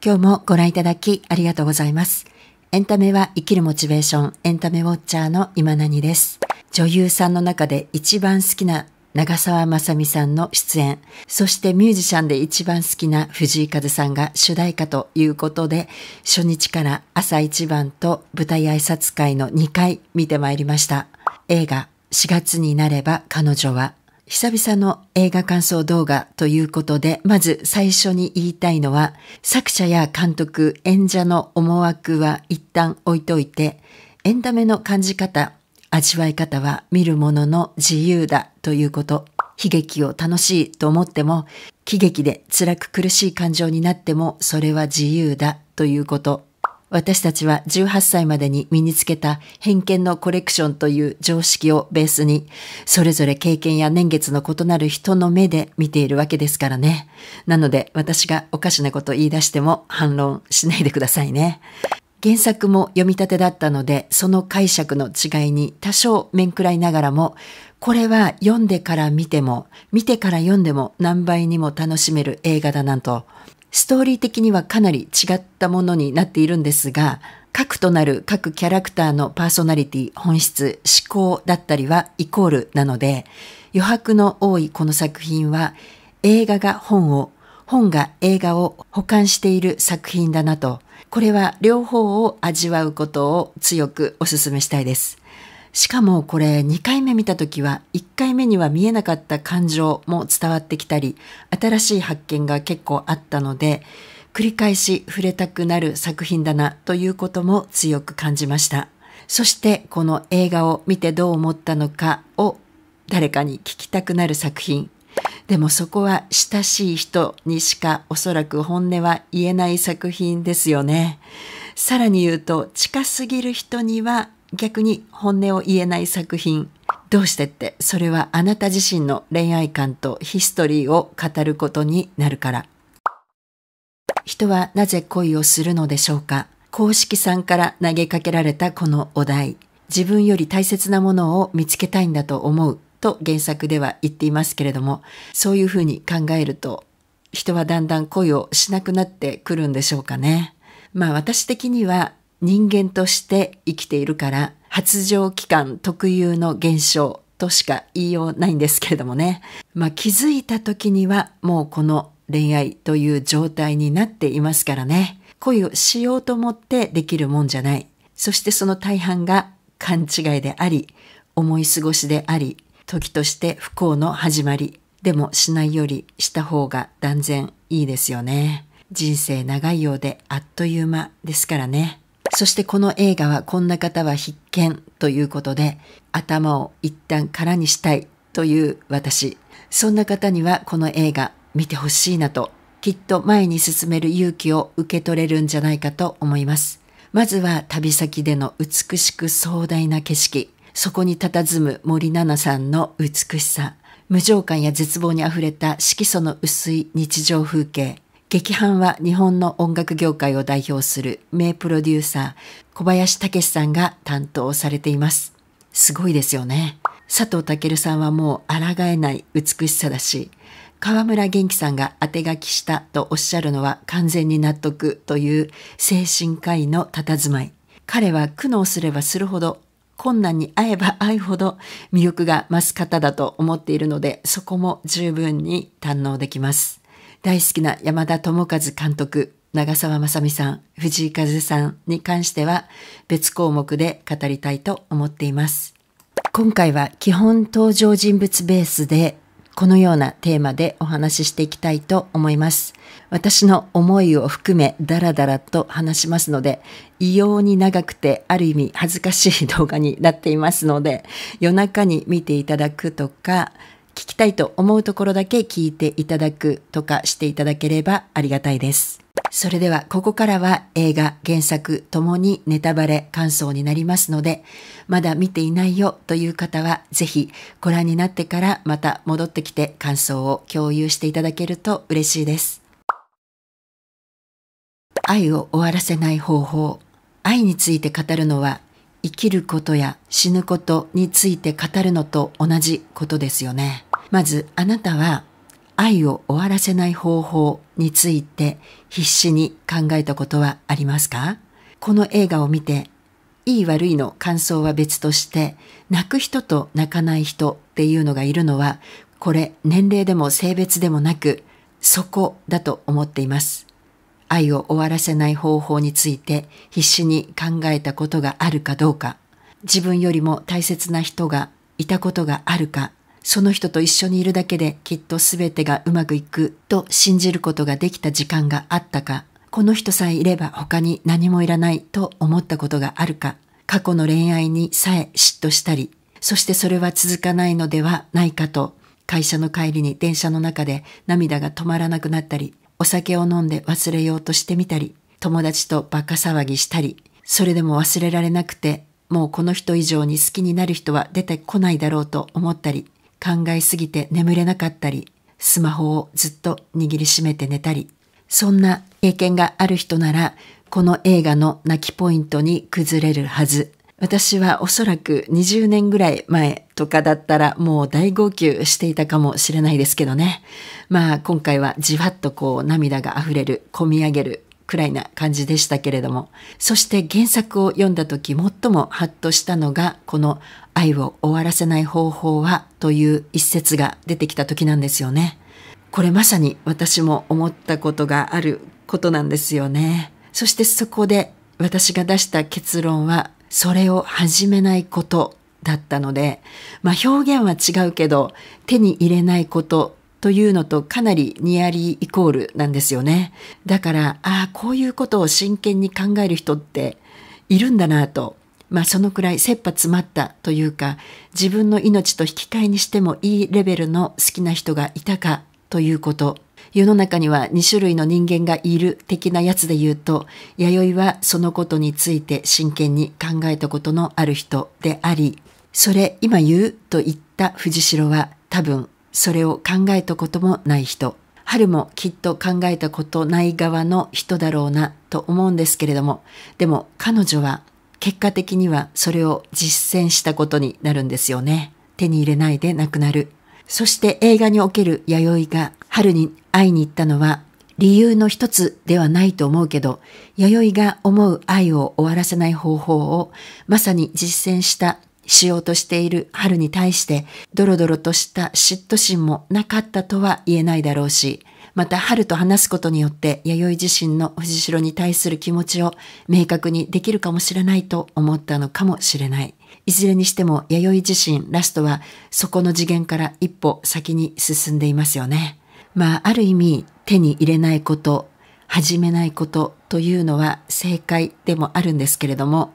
今日もご覧いただきありがとうございます。エンタメは生きるモチベーション、エンタメウォッチャーの今何です。女優さんの中で一番好きな長澤まさみさんの出演、そしてミュージシャンで一番好きな藤井風さんが主題歌ということで、初日から朝一番と舞台挨拶会の2回見てまいりました。映画4月になれば彼女は久々の映画感想動画ということで、まず最初に言いたいのは、作者や監督、演者の思惑は一旦置いといて、エンタメの感じ方、味わい方は見るものの自由だということ。悲劇を楽しいと思っても、喜劇で辛く苦しい感情になってもそれは自由だということ。私たちは18歳までに身につけた偏見のコレクションという常識をベースに、それぞれ経験や年月の異なる人の目で見ているわけですからね。なので私がおかしなこと言い出しても反論しないでくださいね。原作も読み立てだったので、その解釈の違いに多少面食らいながらも、これは読んでから見ても、見てから読んでも何倍にも楽しめる映画だなんとストーリー的にはかなり違ったものになっているんですが、核となる各キャラクターのパーソナリティ、本質、思考だったりはイコールなので、余白の多いこの作品は映画が本を、本が映画を保管している作品だなと、これは両方を味わうことを強くお勧めしたいです。しかもこれ2回目見た時は1回目には見えなかった感情も伝わってきたり新しい発見が結構あったので繰り返し触れたくなる作品だなということも強く感じましたそしてこの映画を見てどう思ったのかを誰かに聞きたくなる作品でもそこは親しい人にしかおそらく本音は言えない作品ですよねさらに言うと近すぎる人には逆に本音を言えない作品どうしてってそれはあなた自身の恋愛観とヒストリーを語ることになるから人はなぜ恋をするのでしょうか公式さんから投げかけられたこのお題自分より大切なものを見つけたいんだと思うと原作では言っていますけれどもそういうふうに考えると人はだんだん恋をしなくなってくるんでしょうかね。まあ私的には人間として生きているから発情期間特有の現象としか言いようないんですけれどもね、まあ、気づいた時にはもうこの恋愛という状態になっていますからね恋をしようと思ってできるもんじゃないそしてその大半が勘違いであり思い過ごしであり時として不幸の始まりでもしないよりした方が断然いいですよね人生長いようであっという間ですからねそしてこの映画はこんな方は必見ということで、頭を一旦空にしたいという私。そんな方にはこの映画見てほしいなと、きっと前に進める勇気を受け取れるんじゃないかと思います。まずは旅先での美しく壮大な景色。そこに佇む森七菜さんの美しさ。無情感や絶望に溢れた色素の薄い日常風景。劇伴は日本の音楽業界を代表する名プロデューサー小林武さんが担当されています。すごいですよね。佐藤健さんはもう抗えない美しさだし、河村元気さんが当て書きしたとおっしゃるのは完全に納得という精神科医の佇まい。彼は苦悩すればするほど困難に会えば会うほど魅力が増す方だと思っているので、そこも十分に堪能できます。大好きな山田智和監督、長澤まさみさん、藤井風さんに関しては別項目で語りたいと思っています。今回は基本登場人物ベースでこのようなテーマでお話ししていきたいと思います。私の思いを含めダラダラと話しますので、異様に長くてある意味恥ずかしい動画になっていますので、夜中に見ていただくとか、聞きたいと思うところだけ聞いていただくとかしていただければありがたいです。それではここからは映画、原作ともにネタバレ感想になりますので、まだ見ていないよという方はぜひご覧になってからまた戻ってきて感想を共有していただけると嬉しいです。愛を終わらせない方法。愛について語るのは生きることや死ぬことについて語るのと同じことですよね。まずあなたは愛を終わらせない方法について必死に考えたことはありますかこの映画を見ていい悪いの感想は別として泣く人と泣かない人っていうのがいるのはこれ年齢でも性別でもなくそこだと思っています。愛を終わらせない方法について必死に考えたことがあるかどうか、自分よりも大切な人がいたことがあるか、その人と一緒にいるだけできっと全てがうまくいくと信じることができた時間があったか、この人さえいれば他に何もいらないと思ったことがあるか、過去の恋愛にさえ嫉妬したり、そしてそれは続かないのではないかと、会社の帰りに電車の中で涙が止まらなくなったり、お酒を飲んで忘れようとしてみたり、友達とバカ騒ぎしたり、それでも忘れられなくて、もうこの人以上に好きになる人は出てこないだろうと思ったり、考えすぎて眠れなかったり、スマホをずっと握りしめて寝たり、そんな経験がある人なら、この映画の泣きポイントに崩れるはず。私はおそらく20年ぐらい前とかだったらもう大号泣していたかもしれないですけどね。まあ今回はじわっとこう涙が溢れる、込み上げるくらいな感じでしたけれどもそして原作を読んだ時最もハッとしたのがこの「愛を終わらせない方法は」という一節が出てきた時なんですよね。これまさに私も思ったことがあることなんですよね。そしてそこで私が出した結論はそれを始めないことだったので、まあ、表現は違うけど手に入れないことというのとかなりニアリーイコールなんですよね。だから、ああ、こういうことを真剣に考える人っているんだなと。まあそのくらい切羽詰まったというか、自分の命と引き換えにしてもいいレベルの好きな人がいたかということ。世の中には2種類の人間がいる的なやつで言うと、弥生はそのことについて真剣に考えたことのある人であり、それ今言うと言った藤代は多分それを考えたこともない人、春もきっと考えたことない側の人だろうなと思うんですけれども、でも彼女は結果的にはそれを実践したことになるんですよね。手に入れないでなくなる。そして映画における弥生が春に会いに行ったのは理由の一つではないと思うけど、弥生が思う愛を終わらせない方法をまさに実践したしようとしている春に対して、ドロドロとした嫉妬心もなかったとは言えないだろうし、また春と話すことによって弥生自身の藤代に対する気持ちを明確にできるかもしれないと思ったのかもしれない。いずれにしても弥生自身ラストはそこの次元から一歩先に進んでいますよね。まあある意味手に入れないこと始めないことというのは正解でもあるんですけれども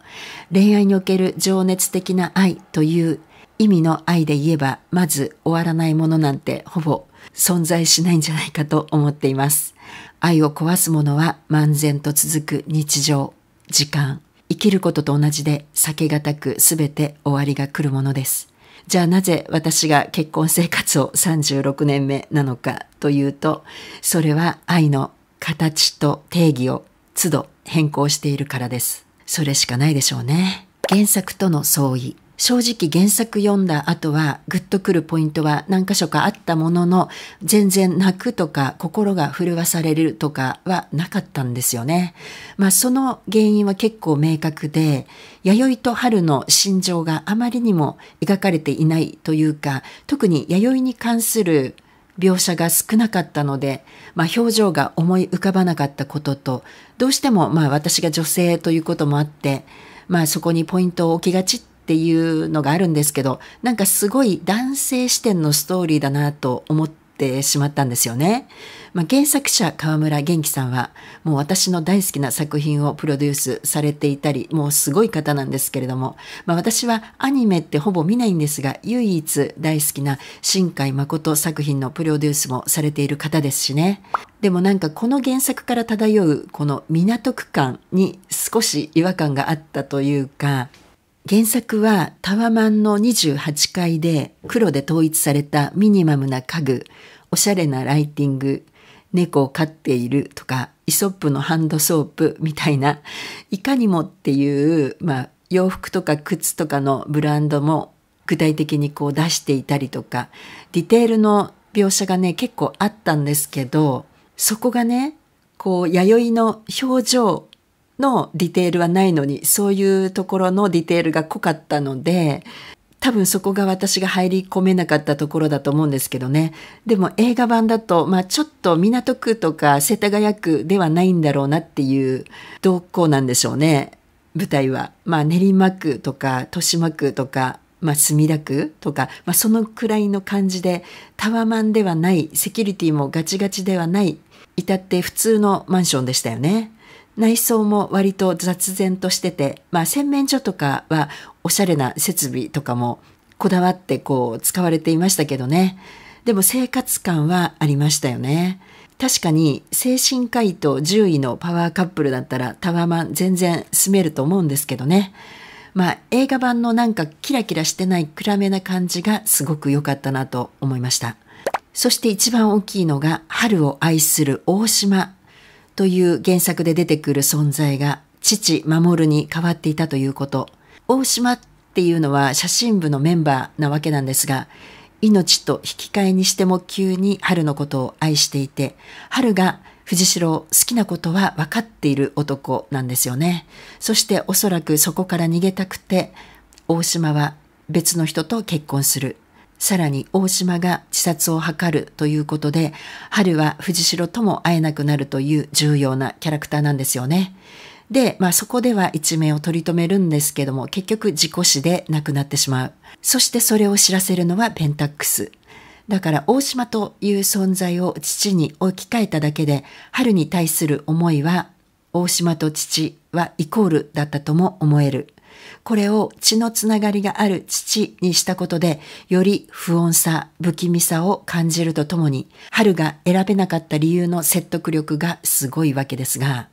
恋愛における情熱的な愛という意味の愛で言えばまず終わらないものなんてほぼ存在しないんじゃないかと思っています愛を壊すものは漫然と続く日常時間生きることと同じで避けがたく全て終わりが来るものですじゃあなぜ私が結婚生活を36年目なのかというとそれは愛の形と定義を都度変更しているからです。それしかないでしょうね。原作との相違。正直原作読んだ後はグッとくるポイントは何箇所かあったものの全然泣くとか心が震わされるとかはなかったんですよね。まあその原因は結構明確で弥生と春の心情があまりにも描かれていないというか特に弥生に関する描写が少なかったので、まあ、表情が思い浮かばなかったこととどうしてもまあ私が女性ということもあって、まあ、そこにポイントを置きがちっていうのがあるんですけどなんかすごい男性視点のストーリーだなと思ってってしまったんですよね。まあ、原作者河村元気さんはもう私の大好きな作品をプロデュースされていたりもうすごい方なんですけれども、まあ、私はアニメってほぼ見ないんですが唯一大好きな新海誠作品のプロデュースもされている方ですしねでもなんかこの原作から漂うこの港区間に少し違和感があったというか原作はタワマンの28階で黒で統一されたミニマムな家具、おしゃれなライティング、猫を飼っているとか、イソップのハンドソープみたいな、いかにもっていう、まあ、洋服とか靴とかのブランドも具体的にこう出していたりとか、ディテールの描写がね、結構あったんですけど、そこがね、こう、弥生の表情のディテールはないのにそういうところのディテールが濃かったので多分そこが私が入り込めなかったところだと思うんですけどね。でも映画版だと、まあちょっと港区とか世田谷区ではないんだろうなっていう動向なんでしょうね。舞台は。まあ練馬区とか豊島区とか、まあ墨田区とか、まあそのくらいの感じでタワマンではない、セキュリティもガチガチではない、至って普通のマンションでしたよね。内装も割と雑然としてて、まあ、洗面所とかはおしゃれな設備とかもこだわってこう使われていましたけどねでも生活感はありましたよね確かに精神科医と獣医のパワーカップルだったらタワマン全然住めると思うんですけどねまあ映画版のなんかキラキラしてない暗めな感じがすごく良かったなと思いましたそして一番大きいのが春を愛する大島という原作で出てくる存在が父守に変わっていたということ。大島っていうのは写真部のメンバーなわけなんですが、命と引き換えにしても急に春のことを愛していて、春が藤代好きなことは分かっている男なんですよね。そしておそらくそこから逃げたくて、大島は別の人と結婚する。さらに大島が自殺を図るということで、春は藤代とも会えなくなるという重要なキャラクターなんですよね。で、まあそこでは一命を取り留めるんですけども、結局事故死で亡くなってしまう。そしてそれを知らせるのはペンタックス。だから大島という存在を父に置き換えただけで、春に対する思いは、大島と父はイコールだったとも思える。これを血のつながりがある父にしたことで、より不穏さ、不気味さを感じるとともに、春が選べなかった理由の説得力がすごいわけですが、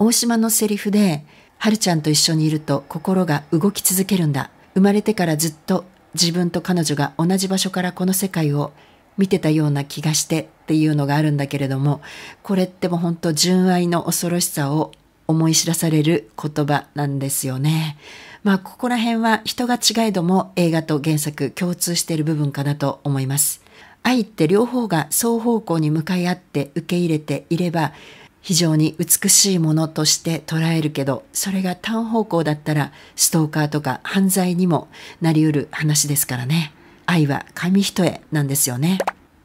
大島のセリフで、春ちゃんと一緒にいると心が動き続けるんだ。生まれてからずっと自分と彼女が同じ場所からこの世界を見てたような気がしてっていうのがあるんだけれどもこれってもう本当純愛の恐ろしさを思い知らされる言葉なんですよね。まあ、ここら辺は人が違いども映画と原作共通している部分かなと思います。愛って両方が双方向に向かい合って受け入れていれば非常に美しいものとして捉えるけどそれが単方向だったらストーカーとか犯罪にもなりうる話ですからね愛は紙一重なんですよね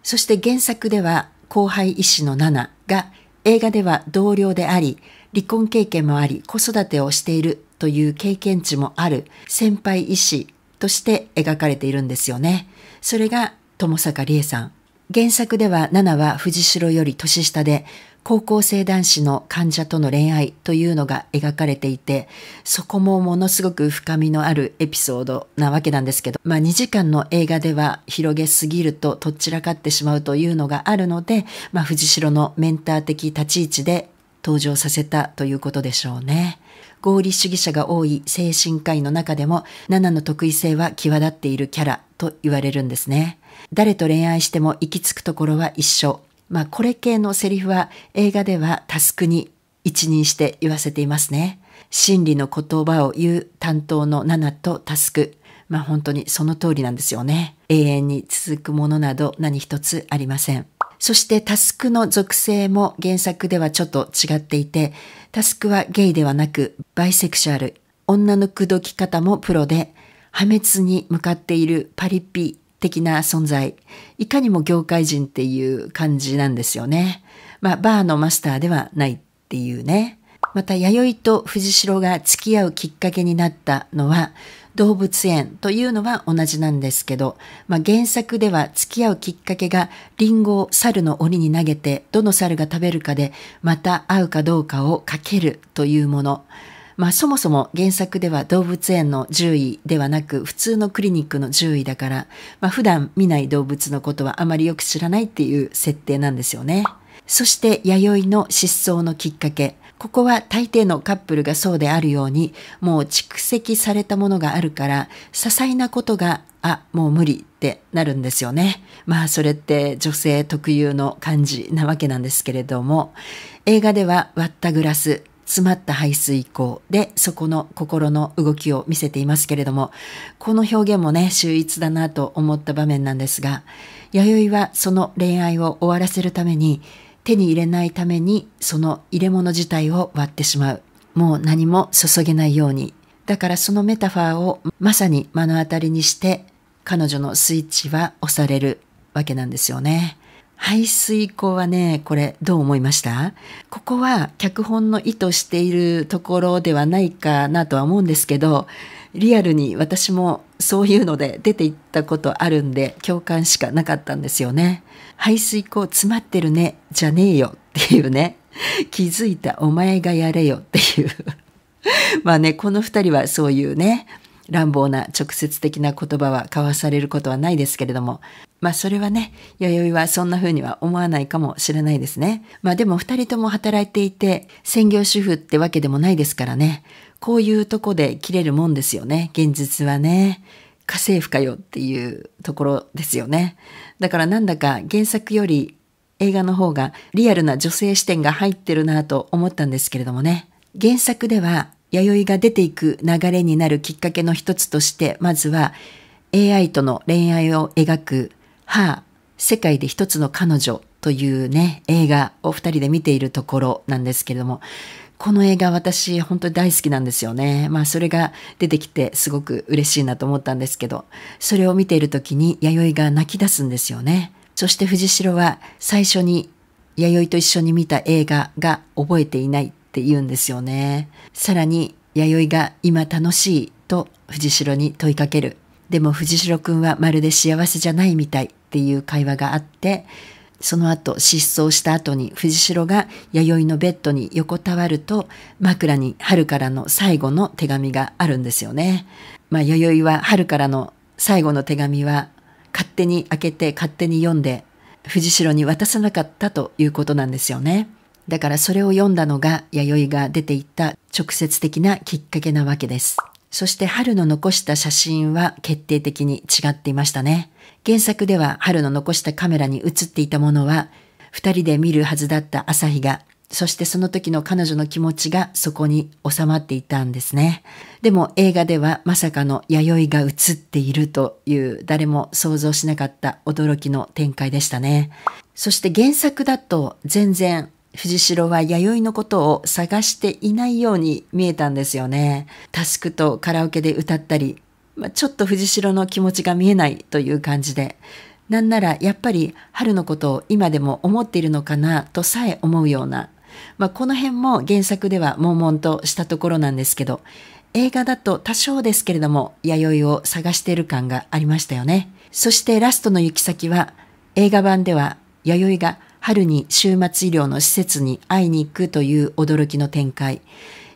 そして原作では後輩医師のナナが映画では同僚であり離婚経験もあり子育てをしているという経験値もある先輩医師として描かれているんですよね。それが友坂理恵さん。原作では奈々は藤代より年下で、高校生男子の患者との恋愛というのが描かれていて、そこもものすごく深みのあるエピソードなわけなんですけど、まあ2時間の映画では広げすぎるととっちらかってしまうというのがあるので、まあ藤代のメンター的立ち位置で登場させたということでしょうね。合理主義者が多い精神科医の中でも、7の得意性は際立っているキャラと言われるんですね。誰と恋愛しても行き着くところは一緒。まあ、これ系のセリフは映画ではタスクに一任して言わせていますね。真理の言葉を言う担当のナナとタスク。まあ本当にその通りなんですよね。永遠に続くものなど何一つありません。そしてタスクの属性も原作ではちょっと違っていて、タスクはゲイではなくバイセクシャル、女の口説き方もプロで、破滅に向かっているパリピ的な存在、いかにも業界人っていう感じなんですよね。まあ、バーのマスターではないっていうね。また、弥生と藤代が付き合うきっかけになったのは、動物園というのは同じなんですけど、まあ、原作では付き合うきっかけがリンゴを猿の檻に投げてどの猿が食べるかでまた会うかどうかをかけるというもの。まあそもそも原作では動物園の獣医ではなく普通のクリニックの獣医だから、まあ普段見ない動物のことはあまりよく知らないっていう設定なんですよね。そして弥生の失踪のきっかけ。ここは大抵のカップルがそうであるようにもう蓄積されたものがあるから些細なことがあもう無理ってなるんですよねまあそれって女性特有の感じなわけなんですけれども映画では割ったグラス詰まった排水口でそこの心の動きを見せていますけれどもこの表現もね秀逸だなと思った場面なんですが弥生はその恋愛を終わらせるために手に入れないためにその入れ物自体を割ってしまう。もう何も注げないように。だからそのメタファーをまさに目の当たりにして彼女のスイッチは押されるわけなんですよね。排水口はね、これどう思いましたここは脚本の意図しているところではないかなとは思うんですけど、リアルに私もそういうので出ていったことあるんで共感しかなかったんですよね。排水口詰まってるねじゃねえよっていうね 気づいたお前がやれよっていう まあねこの2人はそういうね乱暴な直接的な言葉は交わされることはないですけれどもまあそれはね弥生はそんな風には思わないかもしれないですねまあでも2人とも働いていて専業主婦ってわけでもないですからねこういうとこで切れるもんですよね現実はね家政婦かよっていうところですよね。だからなんだか原作より映画の方がリアルな女性視点が入ってるなと思ったんですけれどもね。原作では弥生が出ていく流れになるきっかけの一つとしてまずは AI との恋愛を描く「はぁ、世界で一つの彼女」というね映画を2人で見ているところなんですけれどもこの映画私本当に大好きなんですよね。まあそれが出てきてすごく嬉しいなと思ったんですけど、それを見ている時に弥生が泣き出すんですよね。そして藤代は最初に弥生と一緒に見た映画が覚えていないって言うんですよね。さらに弥生が今楽しいと藤代に問いかける。でも藤代くんはまるで幸せじゃないみたいっていう会話があって、その後失踪した後に藤代が弥生のベッドに横たわると枕に春からの最後の手紙があるんですよね。まあ、弥生は春からの最後の手紙は勝手に開けて勝手に読んで藤代に渡さなかったということなんですよね。だからそれを読んだのが弥生が出ていった直接的なきっかけなわけです。そして春の残した写真は決定的に違っていましたね。原作では春の残したカメラに映っていたものは、二人で見るはずだった朝日が、そしてその時の彼女の気持ちがそこに収まっていたんですね。でも映画ではまさかの弥生が映っているという誰も想像しなかった驚きの展開でしたね。そして原作だと全然藤代は弥生のことを探していないように見えたんですよね。タスクとカラオケで歌ったり、まあ、ちょっと藤代の気持ちが見えないという感じで、なんならやっぱり春のことを今でも思っているのかなとさえ思うような、まあ、この辺も原作では悶々としたところなんですけど、映画だと多少ですけれども、弥生を探している感がありましたよね。そしてラストの行き先は、映画版では弥生が春に終末医療の施設に会いに行くという驚きの展開。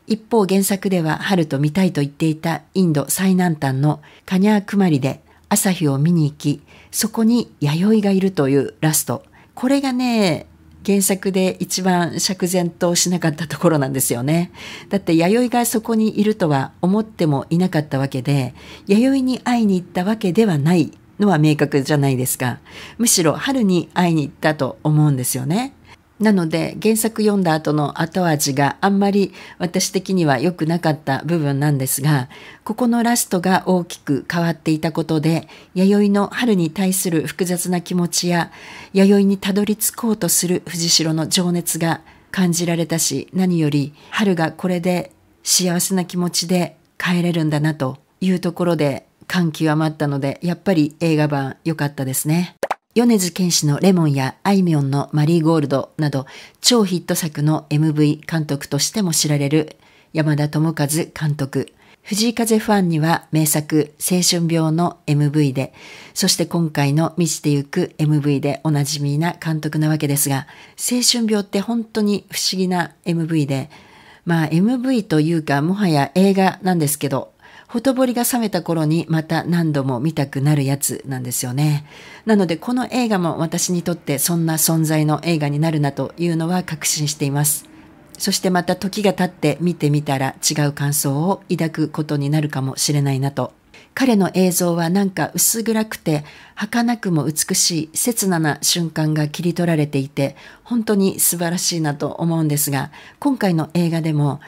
一方原作では春と見たいと言っていたインド最南端のカニャークマリで朝日を見に行き、そこに弥生がいるというラスト。これがね、原作で一番釈然としなかったところなんですよね。だって弥生がそこにいるとは思ってもいなかったわけで、弥生に会いに行ったわけではないのは明確じゃないですか。むしろ春に会いに行ったと思うんですよね。なので原作読んだ後の後味があんまり私的には良くなかった部分なんですが、ここのラストが大きく変わっていたことで、弥生の春に対する複雑な気持ちや、弥生にたどり着こうとする藤代の情熱が感じられたし、何より春がこれで幸せな気持ちで帰れるんだなというところで感極まったので、やっぱり映画版良かったですね。米津玄師のレモンやあいみょんのマリーゴールドなど超ヒット作の MV 監督としても知られる山田智和監督。藤井風ファンには名作青春病の MV で、そして今回の満ちてゆく MV でおなじみな監督なわけですが、青春病って本当に不思議な MV で、まあ MV というかもはや映画なんですけど、ほとぼりが冷めた頃にまた何度も見たくなるやつなんですよね。なのでこの映画も私にとってそんな存在の映画になるなというのは確信しています。そしてまた時が経って見てみたら違う感想を抱くことになるかもしれないなと。彼の映像はなんか薄暗くて儚くも美しい刹那な瞬間が切り取られていて本当に素晴らしいなと思うんですが今回の映画でも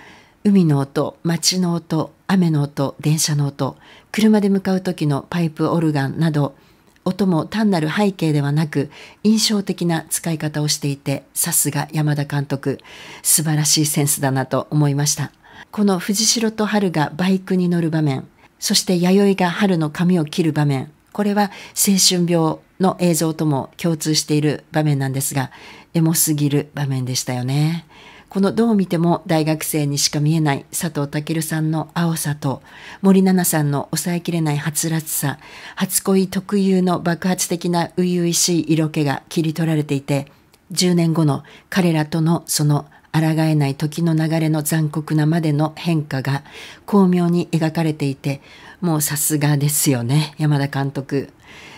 海の音、街の音、雨の音、電車の音、車で向かう時のパイプオルガンなど、音も単なる背景ではなく印象的な使い方をしていてさすが山田監督素晴らしいセンスだなと思いましたこの藤代と春がバイクに乗る場面そして弥生が春の髪を切る場面これは青春病の映像とも共通している場面なんですがエモすぎる場面でしたよねこのどう見ても大学生にしか見えない佐藤健さんの青さと森七菜さんの抑えきれないはつらつさ初恋特有の爆発的な初々しい色気が切り取られていて10年後の彼らとのその抗えない時の流れの残酷なまでの変化が巧妙に描かれていてもうさすがですよね山田監督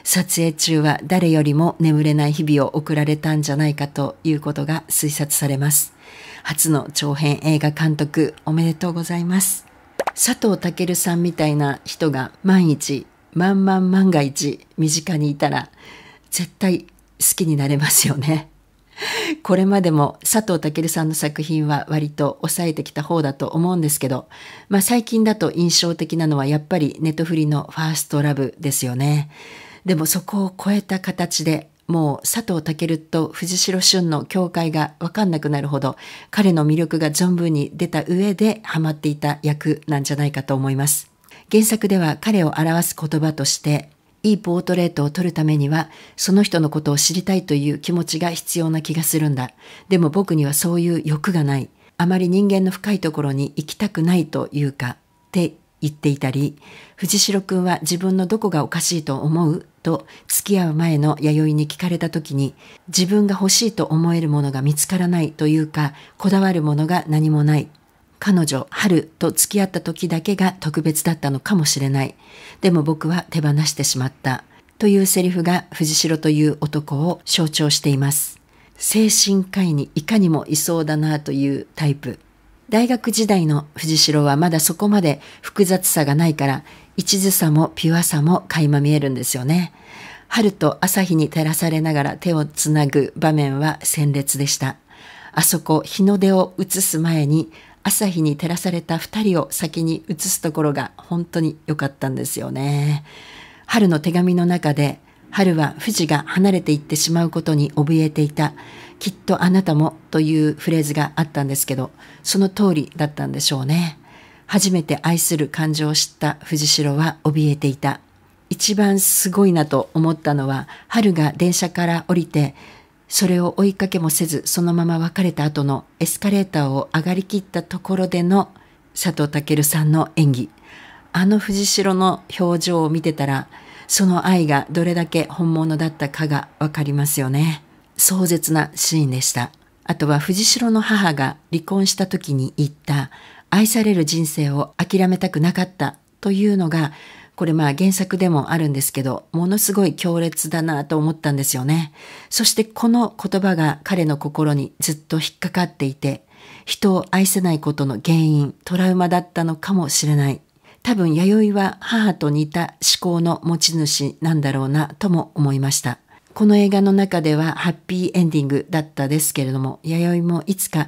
撮影中は誰よりも眠れない日々を送られたんじゃないかということが推察されます初の長編映画監督おめでとうございます佐藤健さんみたいな人が万一万万万が一身近にいたら絶対好きになれますよねこれまでも佐藤健さんの作品は割と抑えてきた方だと思うんですけど、まあ、最近だと印象的なのはやっぱりネトフリの「ファーストラブですよね。でもそこを超えた形でもう佐藤健と藤代俊の境界が分かんなくなるほど彼の魅力が存分に出た上でハマっていた役なんじゃないかと思います原作では彼を表す言葉としていいポートレートを撮るためにはその人のことを知りたいという気持ちが必要な気がするんだでも僕にはそういう欲がないあまり人間の深いところに行きたくないというかって言っていたり藤代君は自分のどこがおかしいと思うと付き合う前の弥生に聞かれた時に自分が欲しいと思えるものが見つからないというかこだわるものが何もない彼女春と付き合った時だけが特別だったのかもしれないでも僕は手放してしまったというセリフが藤代という男を象徴しています精神科医にいかにもいそうだなというタイプ大学時代の藤代はまだそこまで複雑さがないから一途さもピュアさも垣間見えるんですよね。春と朝日に照らされながら手をつなぐ場面は鮮烈でした。あそこ日の出を映す前に朝日に照らされた2人を先に映すところが本当に良かったんですよね。春の手紙の中で春は富士が離れていってしまうことに怯えていた。きっとあなたもというフレーズがあったんですけど、その通りだったんでしょうね。初めて愛する感情を知った藤代は怯えていた。一番すごいなと思ったのは、春が電車から降りて、それを追いかけもせず、そのまま別れた後のエスカレーターを上がりきったところでの佐藤健さんの演技。あの藤代の表情を見てたら、その愛がどれだけ本物だったかがわかりますよね。壮絶なシーンでした。あとは藤代の母が離婚した時に言った愛される人生を諦めたくなかったというのがこれまあ原作でもあるんですけどものすごい強烈だなと思ったんですよねそしてこの言葉が彼の心にずっと引っかかっていて人を愛せないことの原因トラウマだったのかもしれない多分弥生は母と似た思考の持ち主なんだろうなとも思いましたこの映画の中ではハッピーエンディングだったですけれども弥生もいつか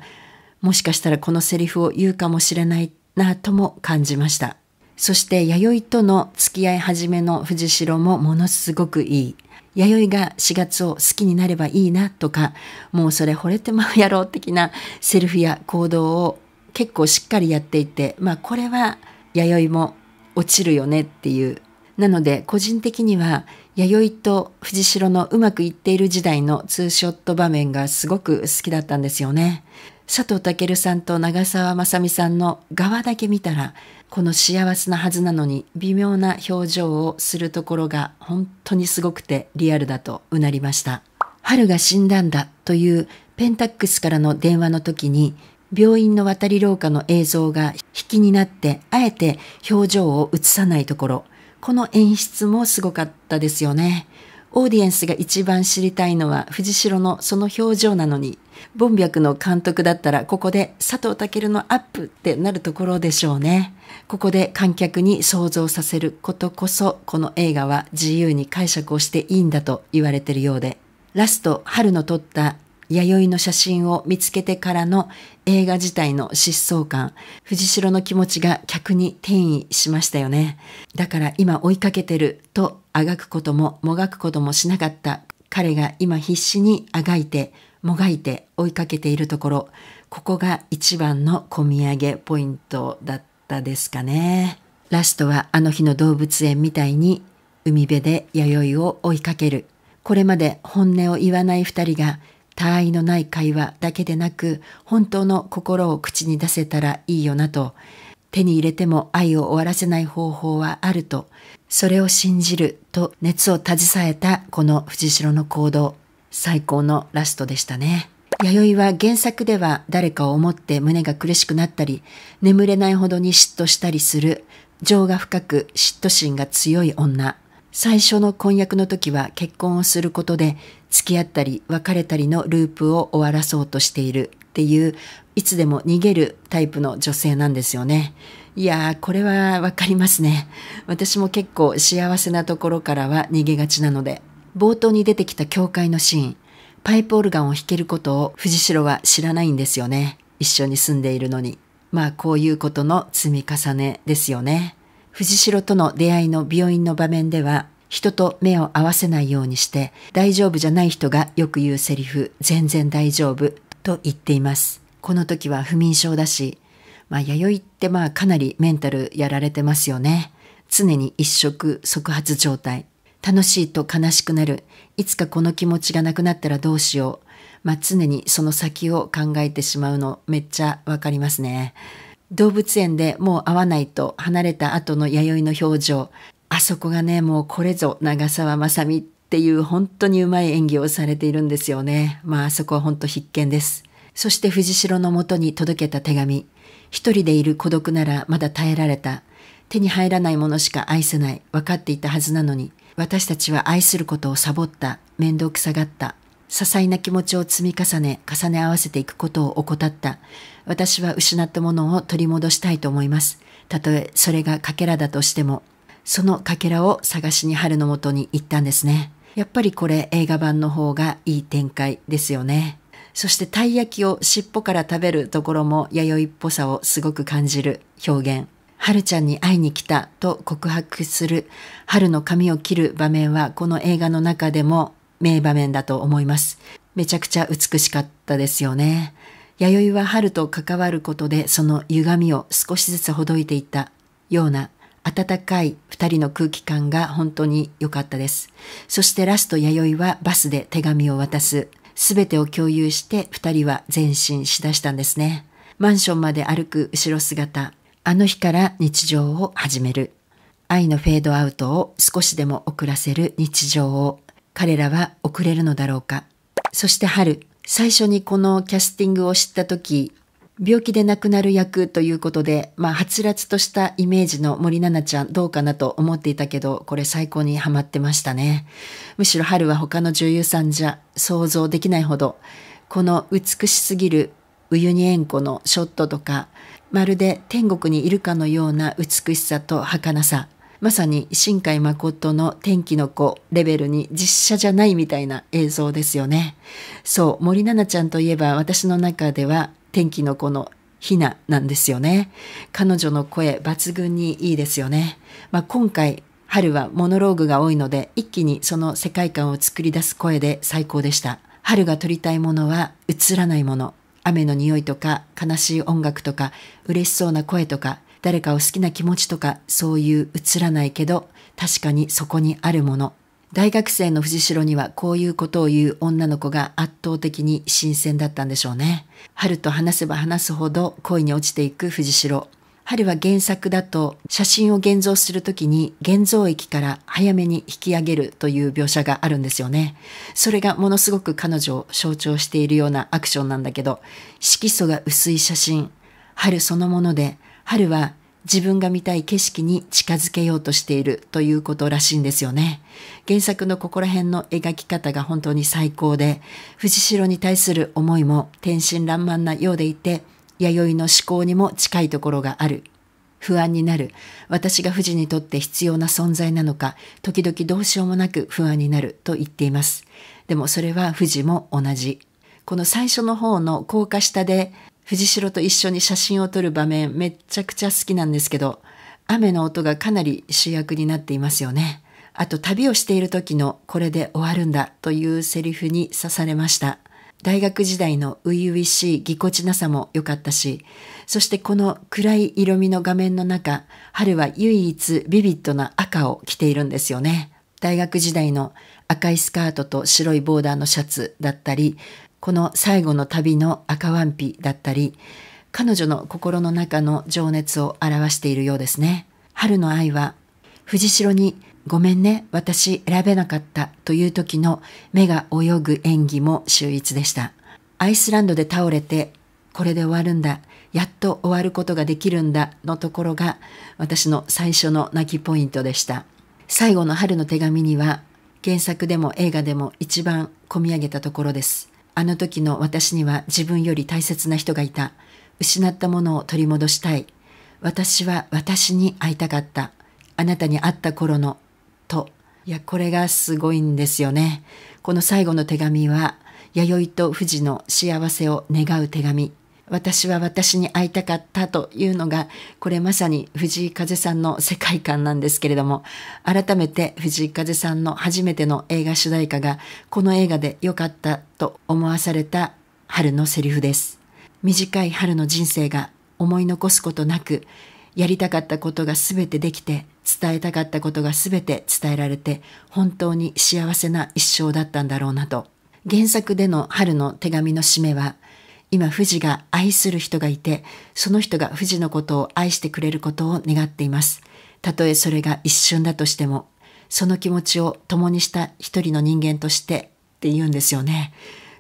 もしかしたらこのセリフを言うかもしれないなとも感じました。そして弥生との付き合い始めの藤代もものすごくいい。弥生が4月を好きになればいいなとか、もうそれ惚れてまうやろう的なセリフや行動を結構しっかりやっていて、まあこれは弥生も落ちるよねっていう。なので個人的には弥生と藤代のうまくいっている時代のツーショット場面がすごく好きだったんですよね。佐藤健さんと長澤まさみさんの側だけ見たらこの幸せなはずなのに微妙な表情をするところが本当にすごくてリアルだとうなりました春が死んだんだというペンタックスからの電話の時に病院の渡り廊下の映像が引きになってあえて表情を映さないところこの演出もすごかったですよねオーディエンスが一番知りたいのは藤代のその表情なのに、ボンビャクの監督だったらここで佐藤健のアップってなるところでしょうね。ここで観客に想像させることこそ、この映画は自由に解釈をしていいんだと言われてるようで。ラスト、春の撮った弥生の写真を見つけてからの映画自体の疾走感、藤代の気持ちが客に転移しましたよね。だから今追いかけてるとあがくことももがくこともしなかった彼が今必死にあがいて、もがいて追いかけているところ、ここが一番の込み上げポイントだったですかね。ラストはあの日の動物園みたいに海辺で弥生を追いかける。これまで本音を言わない2人が他愛のない会話だけでなく本当の心を口に出せたらいいよなと手に入れても愛を終わらせない方法はあるとそれを信じると熱を携えたこの藤代の行動最高のラストでしたね弥生は原作では誰かを思って胸が苦しくなったり眠れないほどに嫉妬したりする情が深く嫉妬心が強い女最初の婚約の時は結婚をすることで付き合ったり別れたりのループを終わらそうとしているっていういつでも逃げるタイプの女性なんですよね。いやーこれはわかりますね。私も結構幸せなところからは逃げがちなので冒頭に出てきた教会のシーンパイプオルガンを弾けることを藤代は知らないんですよね。一緒に住んでいるのに。まあこういうことの積み重ねですよね。藤代との出会いの病院の場面では、人と目を合わせないようにして、大丈夫じゃない人がよく言うセリフ、全然大丈夫と言っています。この時は不眠症だし、まあ、弥生ってまあかなりメンタルやられてますよね。常に一触即発状態。楽しいと悲しくなる。いつかこの気持ちがなくなったらどうしよう。まあ、常にその先を考えてしまうのめっちゃわかりますね。動物園でもう会わないと離れた後の弥生の表情あそこがねもうこれぞ長澤まさみっていう本当にうまい演技をされているんですよねまああそこは本当必見ですそして藤代のもとに届けた手紙一人でいる孤独ならまだ耐えられた手に入らないものしか愛せない分かっていたはずなのに私たちは愛することをサボった面倒くさがった些細な気持ちを積み重ね重ね合わせていくことを怠った私は失ったものを取り戻したいと思います。たとえそれがかけらだとしても、そのかけらを探しに春のもとに行ったんですね。やっぱりこれ映画版の方がいい展開ですよね。そしてたい焼きを尻尾から食べるところも弥生っぽさをすごく感じる表現。春ちゃんに会いに来たと告白する春の髪を切る場面はこの映画の中でも名場面だと思います。めちゃくちゃ美しかったですよね。弥生は春と関わることでその歪みを少しずつほどいていったような温かい二人の空気感が本当に良かったです。そしてラスト弥生はバスで手紙を渡す。すべてを共有して二人は前進しだしたんですね。マンションまで歩く後ろ姿。あの日から日常を始める。愛のフェードアウトを少しでも遅らせる日常を彼らは遅れるのだろうか。そして春。最初にこのキャスティングを知った時病気で亡くなる役ということで、まあ、はつらつとしたイメージの森七菜ちゃんどうかなと思っていたけど、これ最高にハマってましたね。むしろ春は他の女優さんじゃ想像できないほど、この美しすぎるウユニ塩湖のショットとか、まるで天国にいるかのような美しさと儚さ。まさに新海誠の天気の子レベルに実写じゃないみたいな映像ですよね。そう、森七菜ちゃんといえば私の中では天気の子のひななんですよね。彼女の声抜群にいいですよね。まあ、今回春はモノローグが多いので一気にその世界観を作り出す声で最高でした。春が撮りたいものは映らないもの。雨の匂いとか悲しい音楽とか嬉しそうな声とか誰かを好きな気持ちとか、そういう映らないけど、確かにそこにあるもの。大学生の藤代にはこういうことを言う女の子が圧倒的に新鮮だったんでしょうね。春と話せば話すほど恋に落ちていく藤代。春は原作だと写真を現像するときに現像液から早めに引き上げるという描写があるんですよね。それがものすごく彼女を象徴しているようなアクションなんだけど、色素が薄い写真、春そのもので春は自分が見たい景色に近づけようとしているということらしいんですよね。原作のここら辺の描き方が本当に最高で、藤代に対する思いも天真爛漫なようでいて、弥生の思考にも近いところがある。不安になる。私が藤にとって必要な存在なのか、時々どうしようもなく不安になると言っています。でもそれは藤も同じ。この最初の方の高架下で藤代と一緒に写真を撮る場面めっちゃくちゃ好きなんですけど、雨の音がかなり主役になっていますよね。あと旅をしている時のこれで終わるんだというセリフに刺されました。大学時代の初々しいぎこちなさも良かったし、そしてこの暗い色味の画面の中、春は唯一ビビッドな赤を着ているんですよね。大学時代の赤いスカートと白いボーダーのシャツだったり、この最後の旅の赤ワンピだったり、彼女の心の中の情熱を表しているようですね。春の愛は、藤代にごめんね、私選べなかったという時の目が泳ぐ演技も秀逸でした。アイスランドで倒れて、これで終わるんだ、やっと終わることができるんだのところが私の最初の泣きポイントでした。最後の春の手紙には原作でも映画でも一番込み上げたところです。あの時の私には自分より大切な人がいた。失ったものを取り戻したい。私は私に会いたかった。あなたに会った頃の、と。いや、これがすごいんですよね。この最後の手紙は、弥生と富士の幸せを願う手紙私は私に会いたかったというのが、これまさに藤井風さんの世界観なんですけれども、改めて藤井風さんの初めての映画主題歌が、この映画で良かったと思わされた春のセリフです。短い春の人生が思い残すことなく、やりたかったことが全てできて、伝えたかったことが全て伝えられて、本当に幸せな一生だったんだろうなと。原作での春の手紙の締めは、今富士が愛する人がいて、その人が富士のことを愛してくれることを願っています。たとえそれが一瞬だとしても、その気持ちを共にした一人の人間としてって言うんですよね。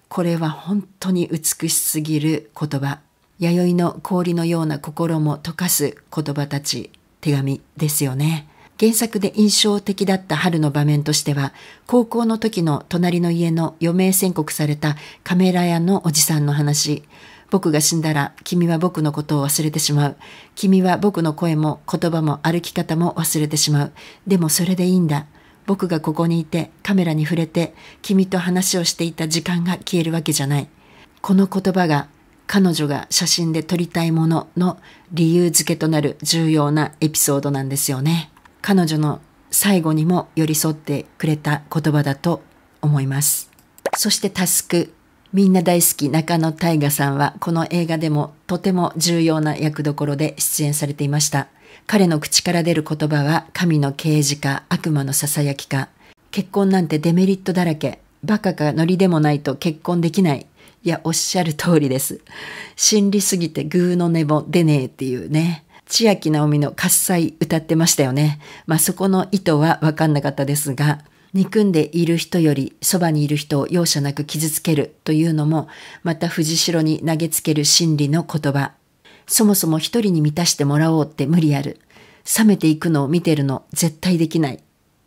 これは本当に美しすぎる言葉。弥生の氷のような心も溶かす言葉たち、手紙ですよね。原作で印象的だった春の場面としては、高校の時の隣の家の余命宣告されたカメラ屋のおじさんの話。僕が死んだら君は僕のことを忘れてしまう。君は僕の声も言葉も歩き方も忘れてしまう。でもそれでいいんだ。僕がここにいてカメラに触れて君と話をしていた時間が消えるわけじゃない。この言葉が彼女が写真で撮りたいものの理由付けとなる重要なエピソードなんですよね。彼女の最後にも寄り添ってくれた言葉だと思います。そしてタスク。みんな大好き中野大河さんはこの映画でもとても重要な役どころで出演されていました。彼の口から出る言葉は神の啓示か悪魔のささやきか。結婚なんてデメリットだらけ。バカかノリでもないと結婚できない。いや、おっしゃる通りです。心理すぎて偶の根も出ねえっていうね。千秋直美の喝采歌ってましたよね。まあそこの意図はわかんなかったですが、憎んでいる人よりそばにいる人を容赦なく傷つけるというのも、また藤代に投げつける真理の言葉。そもそも一人に満たしてもらおうって無理ある。冷めていくのを見てるの絶対できない。っ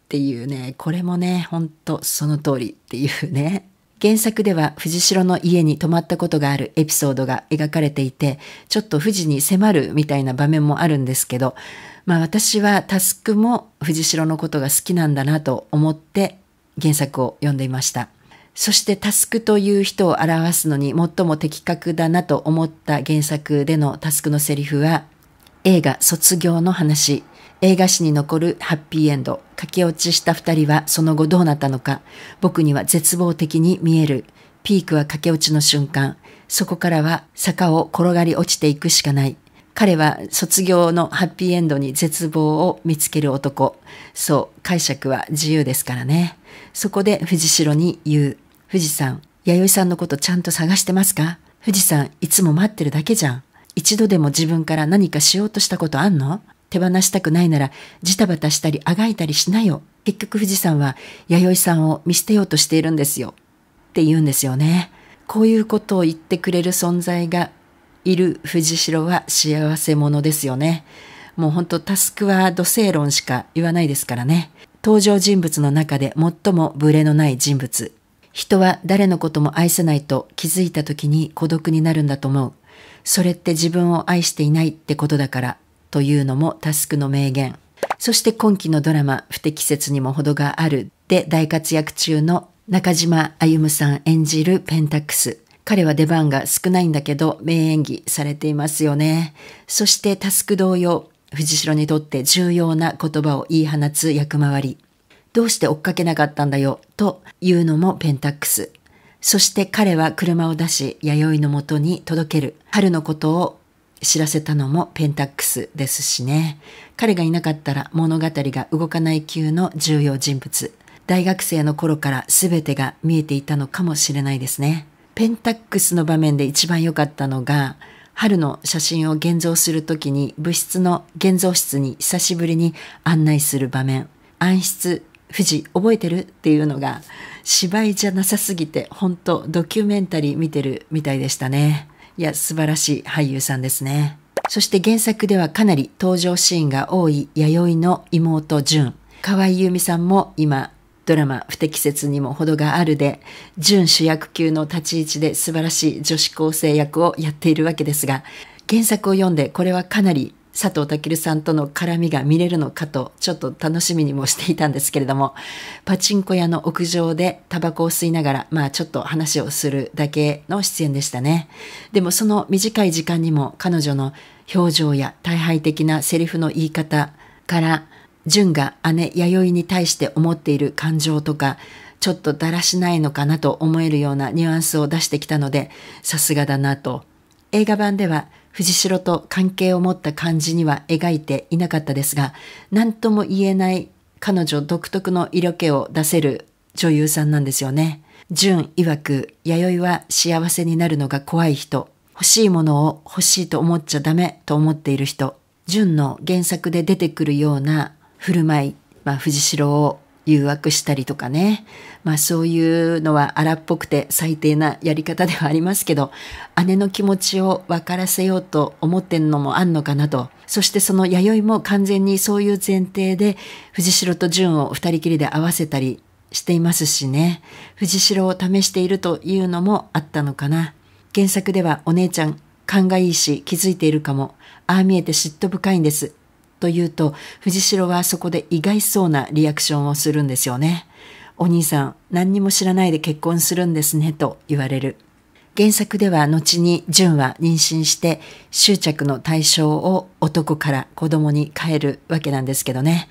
ていうね、これもね、ほんとその通りっていうね。原作では藤代の家に泊まったことがあるエピソードが描かれていて、ちょっと富士に迫るみたいな場面もあるんですけど、まあ私はタスクも藤代のことが好きなんだなと思って原作を読んでいました。そしてタスクという人を表すのに最も的確だなと思った原作でのタスクのセリフは、映画卒業の話。映画史に残るハッピーエンド、駆け落ちした二人はその後どうなったのか、僕には絶望的に見える。ピークは駆け落ちの瞬間、そこからは坂を転がり落ちていくしかない。彼は卒業のハッピーエンドに絶望を見つける男。そう、解釈は自由ですからね。そこで藤代に言う。藤さん、弥生さんのことちゃんと探してますか藤さん、いつも待ってるだけじゃん。一度でも自分から何かしようとしたことあんの手放したくないならジタバタしたりあがいたりしなよ。結局富士山は弥生さんを見捨てようとしているんですよ。って言うんですよね。こういうことを言ってくれる存在がいる藤代は幸せ者ですよね。もうほんとタスクは土星論しか言わないですからね。登場人物の中で最もブレのない人物。人は誰のことも愛せないと気づいた時に孤独になるんだと思う。それって自分を愛していないってことだからというのもタスクの名言。そして今期のドラマ、不適切にも程があるで大活躍中の中島歩さん演じるペンタックス。彼は出番が少ないんだけど、名演技されていますよね。そしてタスク同様、藤代にとって重要な言葉を言い放つ役回り。どうして追っかけなかったんだよ、というのもペンタックス。そして彼は車を出し、弥生のもとに届ける。春のことを知らせたのもペンタックスですしね。彼がいなかったら物語が動かない級の重要人物。大学生の頃から全てが見えていたのかもしれないですね。ペンタックスの場面で一番良かったのが、春の写真を現像するときに物質の現像室に久しぶりに案内する場面。暗室、富士、覚えてるっていうのが芝居じゃなさすぎて、本当ドキュメンタリー見てるみたいでしたね。いや、素晴らしい俳優さんですね。そして原作ではかなり登場シーンが多い弥生の妹淳。河合由美さんも今、ドラマ不適切にも程があるで、淳主役級の立ち位置で素晴らしい女子高生役をやっているわけですが、原作を読んでこれはかなり佐藤健さんとの絡みが見れるのかとちょっと楽しみにもしていたんですけれどもパチンコ屋の屋上でタバコを吸いながらまあちょっと話をするだけの出演でしたねでもその短い時間にも彼女の表情や大敗的なセリフの言い方から純が姉弥生に対して思っている感情とかちょっとだらしないのかなと思えるようなニュアンスを出してきたのでさすがだなと映画版では藤代と関係を持った感じには描いていなかったですが、何とも言えない彼女独特の色気を出せる女優さんなんですよね。純曰く、弥生は幸せになるのが怖い人、欲しいものを欲しいと思っちゃダメと思っている人、純の原作で出てくるような振る舞い、まあ、藤代を誘惑したりとかね。まあそういうのは荒っぽくて最低なやり方ではありますけど、姉の気持ちを分からせようと思ってんのもあんのかなと。そしてその弥生も完全にそういう前提で、藤代と純を二人きりで合わせたりしていますしね。藤代を試しているというのもあったのかな。原作ではお姉ちゃん、勘がいいし気づいているかも。ああ見えて嫉妬深いんです。と言うと、藤代はそこで意外そうなリアクションをするんですよね。お兄さん、何にも知らないで結婚するんですね、と言われる。原作では後に純は妊娠して執着の対象を男から子供に変えるわけなんですけどね。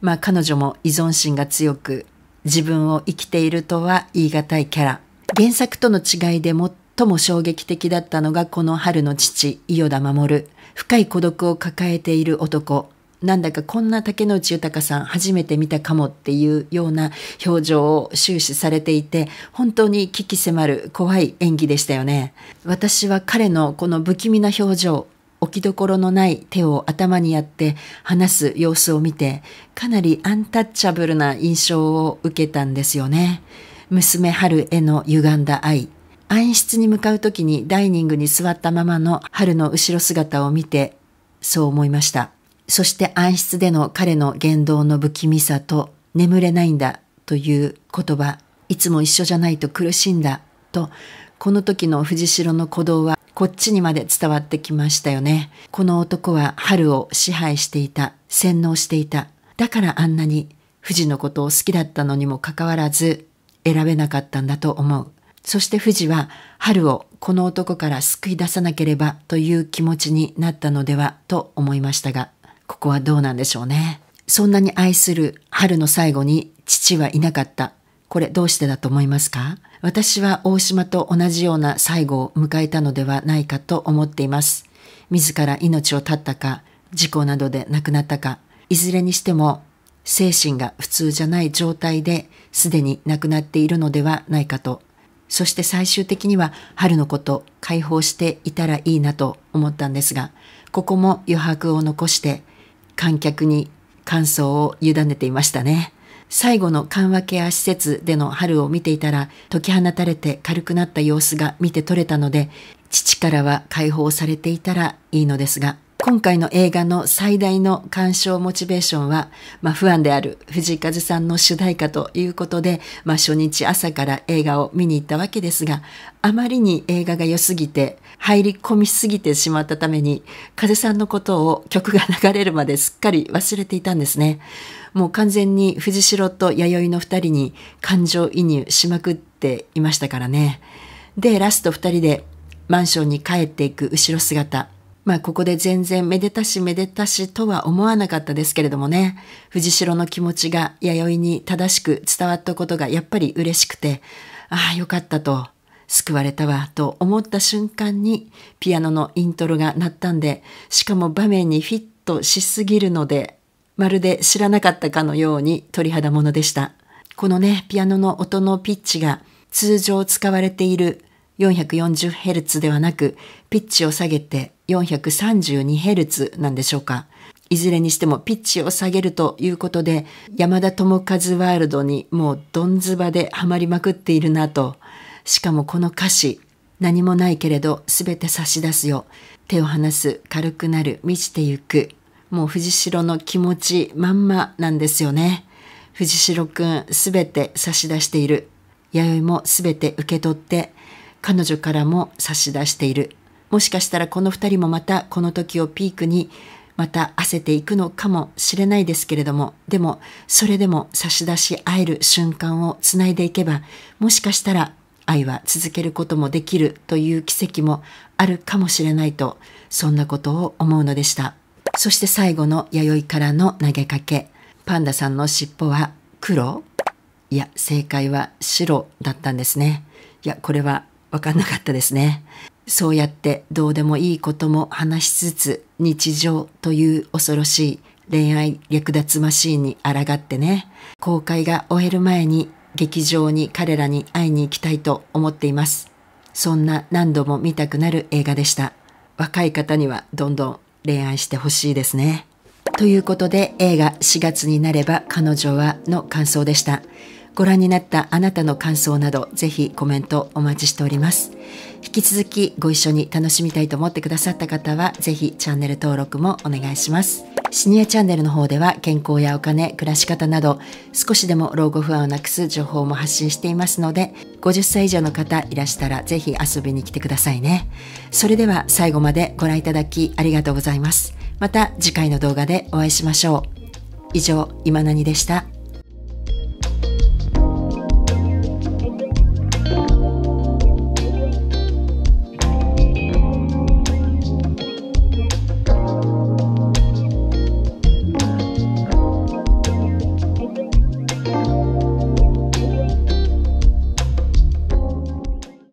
まあ彼女も依存心が強く自分を生きているとは言い難いキャラ。原作との違いで最も衝撃的だったのがこの春の父、伊代田守。深い孤独を抱えている男なんだかこんな竹野内豊さん初めて見たかもっていうような表情を終始されていて本当に危機迫る怖い演技でしたよね私は彼のこの不気味な表情置きどころのない手を頭にやって話す様子を見てかなりアンタッチャブルな印象を受けたんですよね娘春への歪んだ愛暗室に向かう時にダイニングに座ったままの春の後ろ姿を見て、そう思いました。そして暗室での彼の言動の不気味さと、眠れないんだという言葉、いつも一緒じゃないと苦しんだと、この時の藤代の鼓動はこっちにまで伝わってきましたよね。この男は春を支配していた、洗脳していた。だからあんなに藤のことを好きだったのにもかかわらず選べなかったんだと思う。そして富士は春をこの男から救い出さなければという気持ちになったのではと思いましたが、ここはどうなんでしょうね。そんなに愛する春の最後に父はいなかった。これどうしてだと思いますか私は大島と同じような最後を迎えたのではないかと思っています。自ら命を絶ったか、事故などで亡くなったか、いずれにしても精神が普通じゃない状態ですでに亡くなっているのではないかとそして最終的には春のこと解放していたらいいなと思ったんですが、ここも余白を残して観客に感想を委ねていましたね。最後の緩和ケア施設での春を見ていたら解き放たれて軽くなった様子が見て取れたので、父からは解放されていたらいいのですが、今回の映画の最大の鑑賞モチベーションは、まあ、不安である藤井風さんの主題歌ということで、まあ、初日朝から映画を見に行ったわけですが、あまりに映画が良すぎて、入り込みすぎてしまったために、風さんのことを曲が流れるまですっかり忘れていたんですね。もう完全に藤代と弥生の二人に感情移入しまくっていましたからね。で、ラスト二人でマンションに帰っていく後ろ姿。まあここで全然めでたしめでたしとは思わなかったですけれどもね、藤代の気持ちが弥生に正しく伝わったことがやっぱり嬉しくて、ああよかったと、救われたわと思った瞬間にピアノのイントロが鳴ったんで、しかも場面にフィットしすぎるので、まるで知らなかったかのように鳥肌ものでした。このね、ピアノの音のピッチが通常使われている 440Hz ではなく、ピッチを下げて 432Hz なんでしょうか。いずれにしてもピッチを下げるということで、山田智和ワールドにもうどんずばでハマりまくっているなと。しかもこの歌詞、何もないけれど全て差し出すよ。手を離す、軽くなる、満ちてゆく。もう藤代の気持ちまんまなんですよね。藤代くん、すべて差し出している。弥生もすべて受け取って、彼女からも差し出している。もしかしたらこの2人もまたこの時をピークにまた焦っていくのかもしれないですけれども、でもそれでも差し出し合える瞬間をつないでいけば、もしかしたら愛は続けることもできるという奇跡もあるかもしれないと、そんなことを思うのでした。そして最後の弥生からの投げかけ。パンダさんの尻尾は黒いや、正解は白だったんですね。いや、これは分かんなかったですね。そうやってどうでもいいことも話しつつ日常という恐ろしい恋愛略奪マシーンに抗ってね、公開が終える前に劇場に彼らに会いに行きたいと思っています。そんな何度も見たくなる映画でした。若い方にはどんどん恋愛してほしいですね。ということで映画4月になれば彼女はの感想でした。ご覧になったあなたの感想など、ぜひコメントお待ちしております。引き続きご一緒に楽しみたいと思ってくださった方は、ぜひチャンネル登録もお願いします。シニアチャンネルの方では健康やお金、暮らし方など少しでも老後不安をなくす情報も発信していますので50歳以上の方いらしたらぜひ遊びに来てくださいね。それでは最後までご覧いただきありがとうございます。また次回の動画でお会いしましょう。以上、今何でした。